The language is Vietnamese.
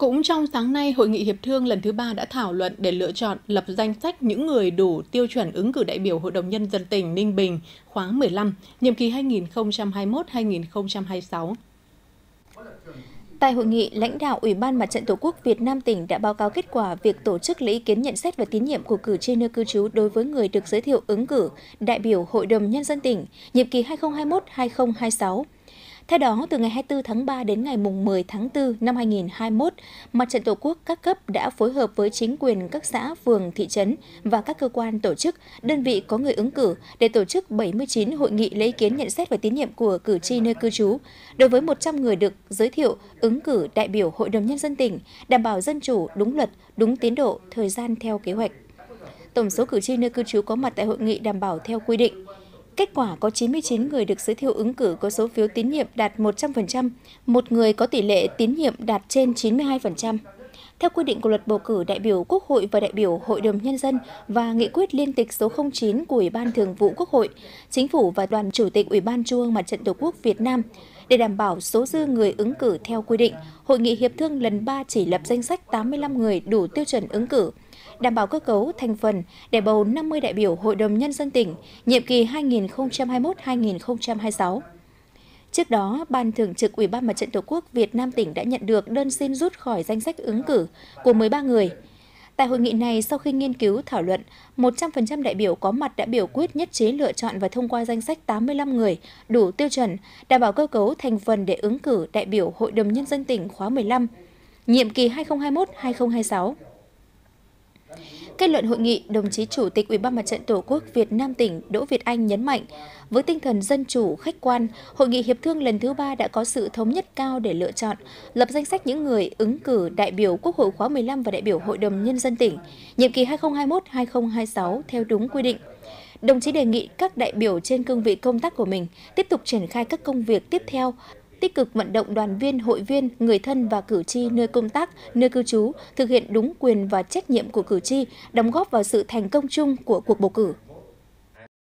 Cũng trong sáng nay, Hội nghị Hiệp thương lần thứ ba đã thảo luận để lựa chọn lập danh sách những người đủ tiêu chuẩn ứng cử đại biểu Hội đồng Nhân dân tỉnh Ninh Bình khóa 15, nhiệm kỳ 2021-2026. Tại hội nghị, lãnh đạo Ủy ban Mặt trận Tổ quốc Việt Nam tỉnh đã báo cáo kết quả việc tổ chức lấy ý kiến nhận xét và tín nhiệm của cử tri nơi cư trú đối với người được giới thiệu ứng cử đại biểu Hội đồng Nhân dân tỉnh, nhiệm kỳ 2021-2026. Theo đó, từ ngày 24 tháng 3 đến ngày 10 tháng 4 năm 2021, Mặt trận Tổ quốc các cấp đã phối hợp với chính quyền các xã, phường, thị trấn và các cơ quan tổ chức, đơn vị có người ứng cử để tổ chức 79 hội nghị lấy ý kiến nhận xét và tín nhiệm của cử tri nơi cư trú. Đối với 100 người được giới thiệu ứng cử đại biểu Hội đồng Nhân dân tỉnh, đảm bảo dân chủ, đúng luật, đúng tiến độ, thời gian theo kế hoạch tổng số cử tri nơi cư trú có mặt tại hội nghị đảm bảo theo quy định. Kết quả có 99 người được giới thiệu ứng cử có số phiếu tín nhiệm đạt 100%, một người có tỷ lệ tín nhiệm đạt trên 92%. Theo quy định của luật bầu cử đại biểu Quốc hội và đại biểu Hội đồng Nhân dân và nghị quyết liên tịch số 09 của Ủy ban Thường vụ Quốc hội, Chính phủ và đoàn Chủ tịch Ủy ban Trung ương Mặt trận Tổ quốc Việt Nam, để đảm bảo số dư người ứng cử theo quy định, Hội nghị Hiệp thương lần 3 chỉ lập danh sách 85 người đủ tiêu chuẩn ứng cử – đảm bảo cơ cấu thành phần để bầu 50 đại biểu Hội đồng Nhân dân tỉnh, nhiệm kỳ 2021-2026. Trước đó, Ban Thường trực Ủy ban Mặt trận Tổ quốc Việt Nam tỉnh đã nhận được đơn xin rút khỏi danh sách ứng cử của 13 người. Tại hội nghị này, sau khi nghiên cứu thảo luận, 100% đại biểu có mặt đã biểu quyết nhất trí lựa chọn và thông qua danh sách 85 người đủ tiêu chuẩn, đảm bảo cơ cấu thành phần để ứng cử đại biểu Hội đồng Nhân dân tỉnh khóa 15, nhiệm kỳ 2021-2026. Kết luận hội nghị, đồng chí Chủ tịch Ủy ban Mặt trận Tổ quốc Việt Nam tỉnh Đỗ Việt Anh nhấn mạnh, với tinh thần dân chủ, khách quan, hội nghị hiệp thương lần thứ ba đã có sự thống nhất cao để lựa chọn, lập danh sách những người ứng cử đại biểu Quốc hội khóa 15 và đại biểu Hội đồng Nhân dân tỉnh, nhiệm kỳ 2021-2026 theo đúng quy định đồng chí đề nghị các đại biểu trên cương vị công tác của mình tiếp tục triển khai các công việc tiếp theo tích cực vận động đoàn viên, hội viên, người thân và cử tri nơi công tác, nơi cư trú thực hiện đúng quyền và trách nhiệm của cử tri, đóng góp vào sự thành công chung của cuộc bầu cử